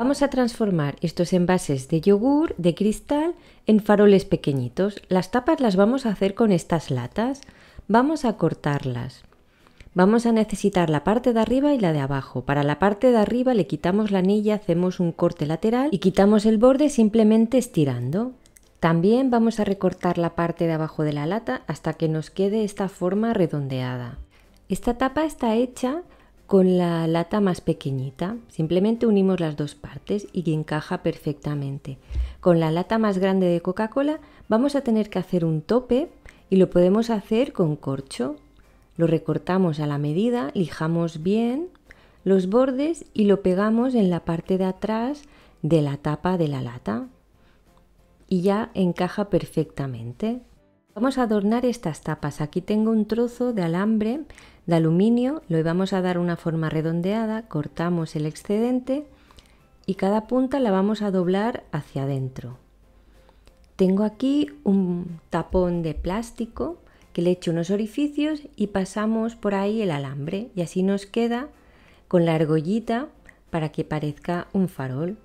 Vamos a transformar estos envases de yogur de cristal en faroles pequeñitos. Las tapas las vamos a hacer con estas latas. Vamos a cortarlas. Vamos a necesitar la parte de arriba y la de abajo. Para la parte de arriba le quitamos la anilla, hacemos un corte lateral y quitamos el borde simplemente estirando. También vamos a recortar la parte de abajo de la lata hasta que nos quede esta forma redondeada. Esta tapa está hecha con la lata más pequeñita simplemente unimos las dos partes y encaja perfectamente. Con la lata más grande de Coca-Cola vamos a tener que hacer un tope y lo podemos hacer con corcho. Lo recortamos a la medida, lijamos bien los bordes y lo pegamos en la parte de atrás de la tapa de la lata. Y ya encaja perfectamente. Vamos a adornar estas tapas. Aquí tengo un trozo de alambre de aluminio lo vamos a dar una forma redondeada, cortamos el excedente y cada punta la vamos a doblar hacia adentro. Tengo aquí un tapón de plástico que le echo unos orificios y pasamos por ahí el alambre y así nos queda con la argollita para que parezca un farol.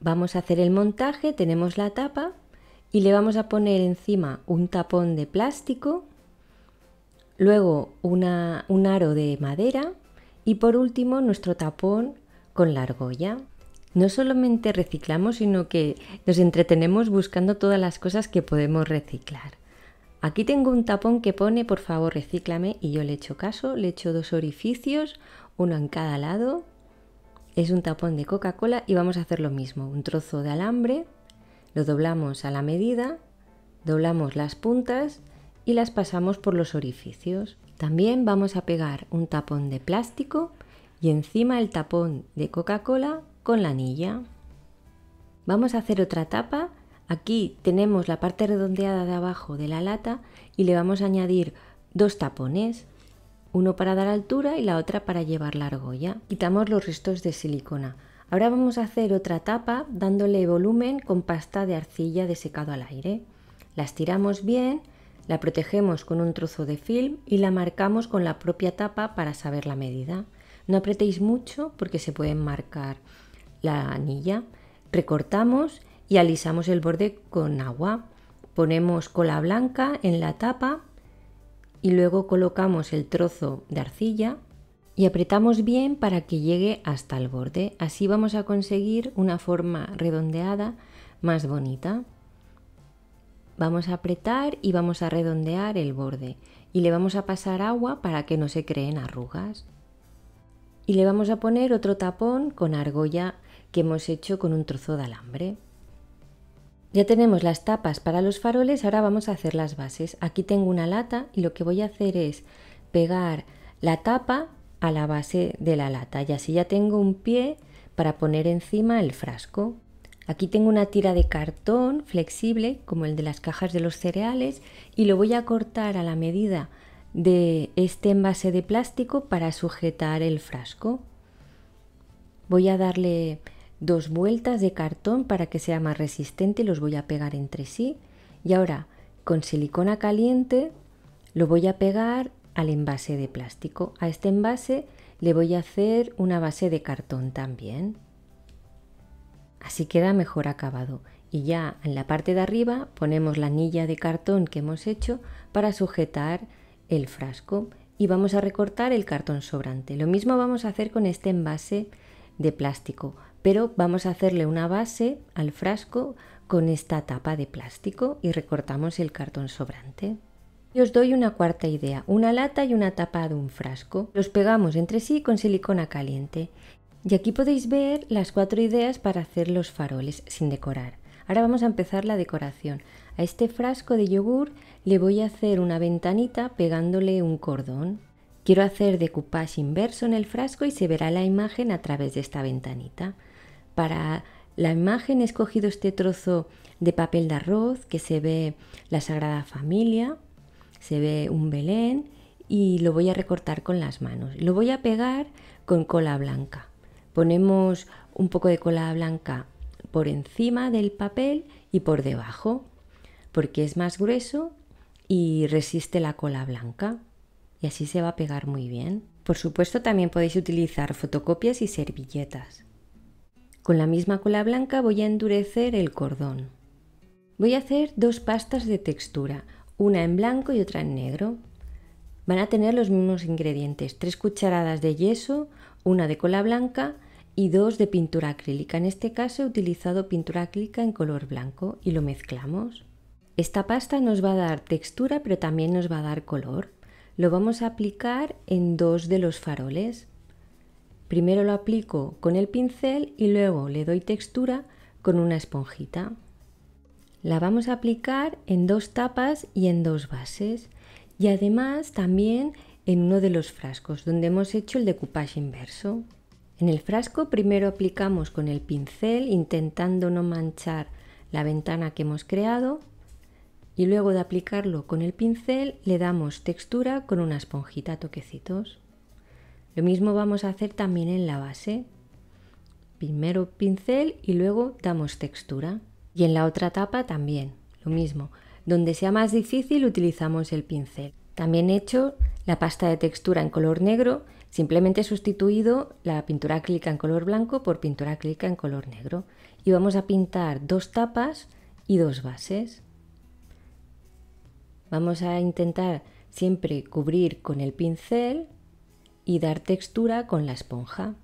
Vamos a hacer el montaje, tenemos la tapa y le vamos a poner encima un tapón de plástico luego un aro de madera y por último nuestro tapón con la argolla. No solamente reciclamos, sino que nos entretenemos buscando todas las cosas que podemos reciclar. Aquí tengo un tapón que pone por favor recíclame y yo le echo caso, le echo dos orificios, uno en cada lado. Es un tapón de Coca-Cola y vamos a hacer lo mismo, un trozo de alambre, lo doblamos a la medida, doblamos las puntas y las pasamos por los orificios. También vamos a pegar un tapón de plástico y encima el tapón de Coca-Cola con la anilla. Vamos a hacer otra tapa. Aquí tenemos la parte redondeada de abajo de la lata y le vamos a añadir dos tapones, uno para dar altura y la otra para llevar la argolla. Quitamos los restos de silicona. Ahora vamos a hacer otra tapa dándole volumen con pasta de arcilla de secado al aire. Las tiramos bien la protegemos con un trozo de film y la marcamos con la propia tapa para saber la medida. No apretéis mucho porque se puede marcar la anilla. Recortamos y alisamos el borde con agua. Ponemos cola blanca en la tapa y luego colocamos el trozo de arcilla y apretamos bien para que llegue hasta el borde. Así vamos a conseguir una forma redondeada más bonita. Vamos a apretar y vamos a redondear el borde y le vamos a pasar agua para que no se creen arrugas. Y le vamos a poner otro tapón con argolla que hemos hecho con un trozo de alambre. Ya tenemos las tapas para los faroles, ahora vamos a hacer las bases. Aquí tengo una lata y lo que voy a hacer es pegar la tapa a la base de la lata y así ya tengo un pie para poner encima el frasco. Aquí tengo una tira de cartón flexible, como el de las cajas de los cereales, y lo voy a cortar a la medida de este envase de plástico para sujetar el frasco. Voy a darle dos vueltas de cartón para que sea más resistente y los voy a pegar entre sí. Y ahora con silicona caliente lo voy a pegar al envase de plástico. A este envase le voy a hacer una base de cartón también. Así queda mejor acabado. Y ya en la parte de arriba ponemos la anilla de cartón que hemos hecho para sujetar el frasco y vamos a recortar el cartón sobrante. Lo mismo vamos a hacer con este envase de plástico, pero vamos a hacerle una base al frasco con esta tapa de plástico y recortamos el cartón sobrante. Y os doy una cuarta idea, una lata y una tapa de un frasco. Los pegamos entre sí con silicona caliente y aquí podéis ver las cuatro ideas para hacer los faroles sin decorar. Ahora vamos a empezar la decoración. A este frasco de yogur le voy a hacer una ventanita pegándole un cordón. Quiero hacer decoupage inverso en el frasco y se verá la imagen a través de esta ventanita. Para la imagen he escogido este trozo de papel de arroz que se ve la Sagrada Familia, se ve un Belén y lo voy a recortar con las manos. Lo voy a pegar con cola blanca. Ponemos un poco de cola blanca por encima del papel y por debajo, porque es más grueso y resiste la cola blanca. Y así se va a pegar muy bien. Por supuesto, también podéis utilizar fotocopias y servilletas. Con la misma cola blanca voy a endurecer el cordón. Voy a hacer dos pastas de textura, una en blanco y otra en negro. Van a tener los mismos ingredientes, 3 cucharadas de yeso, una de cola blanca y dos de pintura acrílica. En este caso he utilizado pintura acrílica en color blanco y lo mezclamos. Esta pasta nos va a dar textura pero también nos va a dar color. Lo vamos a aplicar en dos de los faroles. Primero lo aplico con el pincel y luego le doy textura con una esponjita. La vamos a aplicar en dos tapas y en dos bases. Y además también en uno de los frascos donde hemos hecho el decoupage inverso. En el frasco primero aplicamos con el pincel intentando no manchar la ventana que hemos creado y luego de aplicarlo con el pincel le damos textura con una esponjita toquecitos. Lo mismo vamos a hacer también en la base. Primero pincel y luego damos textura. Y en la otra tapa también, lo mismo. Donde sea más difícil utilizamos el pincel. También he hecho la pasta de textura en color negro, simplemente he sustituido la pintura acrílica en color blanco por pintura acrílica en color negro. Y vamos a pintar dos tapas y dos bases. Vamos a intentar siempre cubrir con el pincel y dar textura con la esponja.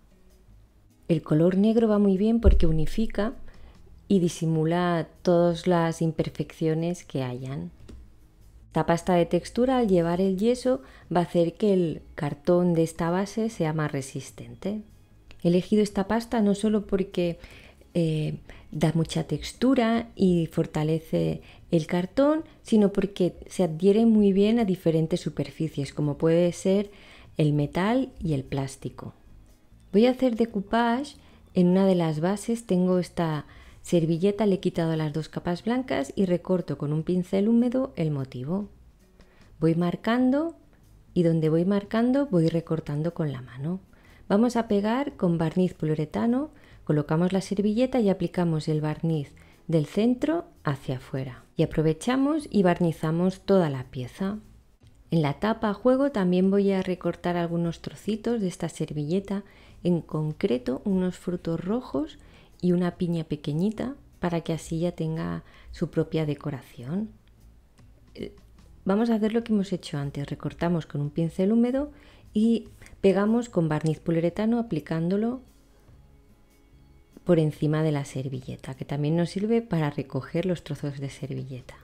El color negro va muy bien porque unifica y disimula todas las imperfecciones que hayan. Esta pasta de textura al llevar el yeso va a hacer que el cartón de esta base sea más resistente. He elegido esta pasta no solo porque eh, da mucha textura y fortalece el cartón, sino porque se adhiere muy bien a diferentes superficies, como puede ser el metal y el plástico. Voy a hacer decoupage en una de las bases, tengo esta Servilleta le he quitado las dos capas blancas y recorto con un pincel húmedo el motivo. Voy marcando y donde voy marcando voy recortando con la mano. Vamos a pegar con barniz poliuretano, colocamos la servilleta y aplicamos el barniz del centro hacia afuera. Y aprovechamos y barnizamos toda la pieza. En la tapa juego también voy a recortar algunos trocitos de esta servilleta, en concreto unos frutos rojos y una piña pequeñita para que así ya tenga su propia decoración. Eh, vamos a hacer lo que hemos hecho antes, recortamos con un pincel húmedo y pegamos con barniz poliuretano aplicándolo por encima de la servilleta, que también nos sirve para recoger los trozos de servilleta.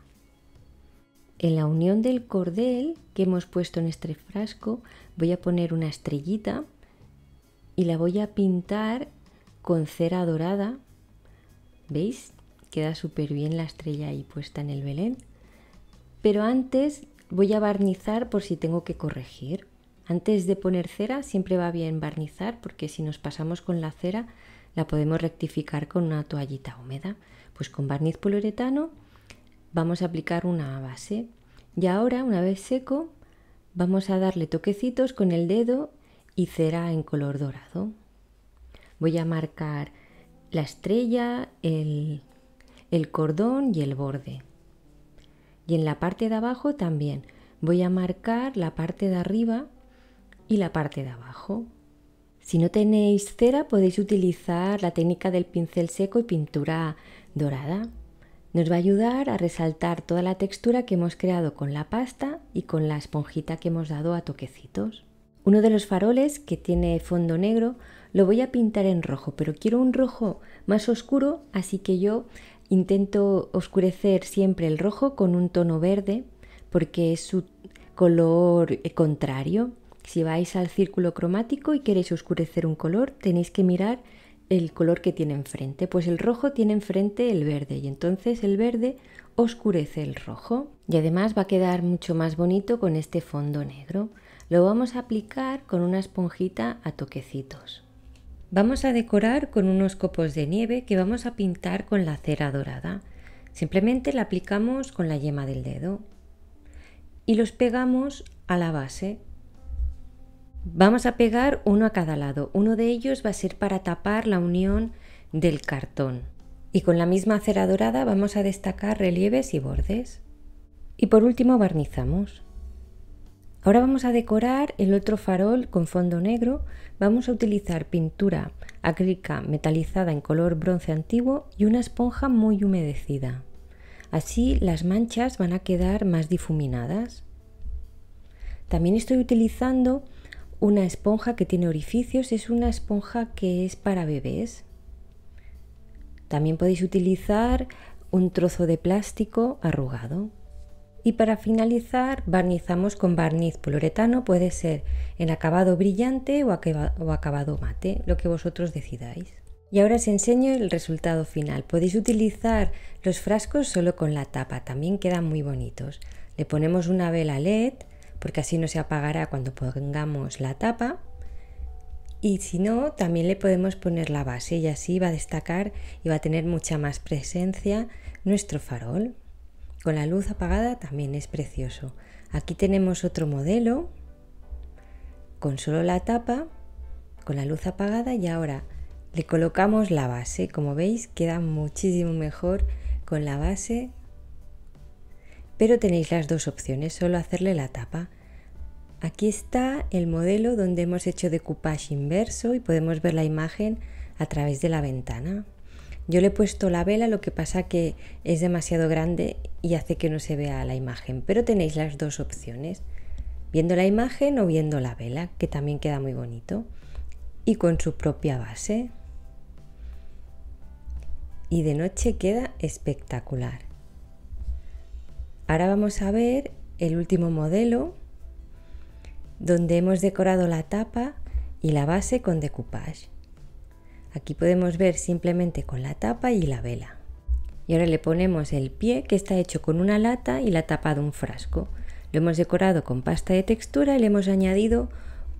En la unión del cordel que hemos puesto en este frasco voy a poner una estrellita y la voy a pintar con cera dorada. ¿Veis? Queda súper bien la estrella ahí puesta en el Belén. Pero antes voy a barnizar por si tengo que corregir. Antes de poner cera siempre va bien barnizar porque si nos pasamos con la cera la podemos rectificar con una toallita húmeda. Pues con barniz poliuretano vamos a aplicar una base. Y ahora, una vez seco, vamos a darle toquecitos con el dedo y cera en color dorado. Voy a marcar la estrella, el, el cordón y el borde. Y en la parte de abajo también voy a marcar la parte de arriba y la parte de abajo. Si no tenéis cera podéis utilizar la técnica del pincel seco y pintura dorada. Nos va a ayudar a resaltar toda la textura que hemos creado con la pasta y con la esponjita que hemos dado a toquecitos. Uno de los faroles que tiene fondo negro lo voy a pintar en rojo, pero quiero un rojo más oscuro, así que yo intento oscurecer siempre el rojo con un tono verde, porque es su color contrario. Si vais al círculo cromático y queréis oscurecer un color, tenéis que mirar el color que tiene enfrente. Pues el rojo tiene enfrente el verde y entonces el verde oscurece el rojo y además va a quedar mucho más bonito con este fondo negro. Lo vamos a aplicar con una esponjita a toquecitos. Vamos a decorar con unos copos de nieve que vamos a pintar con la cera dorada. Simplemente la aplicamos con la yema del dedo y los pegamos a la base. Vamos a pegar uno a cada lado. Uno de ellos va a ser para tapar la unión del cartón. Y con la misma cera dorada vamos a destacar relieves y bordes. Y por último barnizamos. Ahora vamos a decorar el otro farol con fondo negro. Vamos a utilizar pintura acrílica metalizada en color bronce antiguo y una esponja muy humedecida. Así las manchas van a quedar más difuminadas. También estoy utilizando una esponja que tiene orificios, es una esponja que es para bebés. También podéis utilizar un trozo de plástico arrugado. Y para finalizar, barnizamos con barniz poliuretano, puede ser en acabado brillante o, o acabado mate, lo que vosotros decidáis. Y ahora os enseño el resultado final. Podéis utilizar los frascos solo con la tapa, también quedan muy bonitos. Le ponemos una vela LED, porque así no se apagará cuando pongamos la tapa. Y si no, también le podemos poner la base y así va a destacar y va a tener mucha más presencia nuestro farol. Con la luz apagada también es precioso. Aquí tenemos otro modelo con solo la tapa, con la luz apagada y ahora le colocamos la base. Como veis queda muchísimo mejor con la base, pero tenéis las dos opciones, solo hacerle la tapa. Aquí está el modelo donde hemos hecho decoupage inverso y podemos ver la imagen a través de la ventana. Yo le he puesto la vela, lo que pasa que es demasiado grande y hace que no se vea la imagen, pero tenéis las dos opciones, viendo la imagen o viendo la vela, que también queda muy bonito, y con su propia base. Y de noche queda espectacular. Ahora vamos a ver el último modelo, donde hemos decorado la tapa y la base con decoupage. Aquí podemos ver simplemente con la tapa y la vela. Y ahora le ponemos el pie que está hecho con una lata y la tapa de un frasco. Lo hemos decorado con pasta de textura y le hemos añadido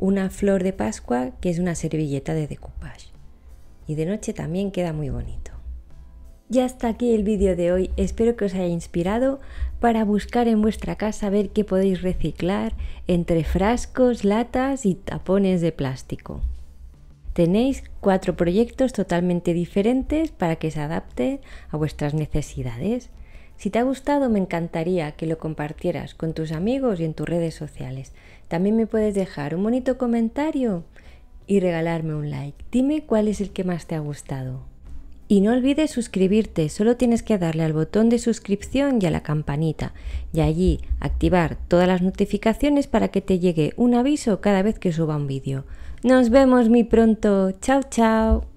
una flor de pascua que es una servilleta de decoupage. Y de noche también queda muy bonito. Ya está aquí el vídeo de hoy, espero que os haya inspirado para buscar en vuestra casa ver qué podéis reciclar entre frascos, latas y tapones de plástico. Tenéis cuatro proyectos totalmente diferentes para que se adapte a vuestras necesidades. Si te ha gustado, me encantaría que lo compartieras con tus amigos y en tus redes sociales. También me puedes dejar un bonito comentario y regalarme un like. Dime cuál es el que más te ha gustado. Y no olvides suscribirte, solo tienes que darle al botón de suscripción y a la campanita y allí activar todas las notificaciones para que te llegue un aviso cada vez que suba un vídeo. Nos vemos muy pronto. Chao, chao.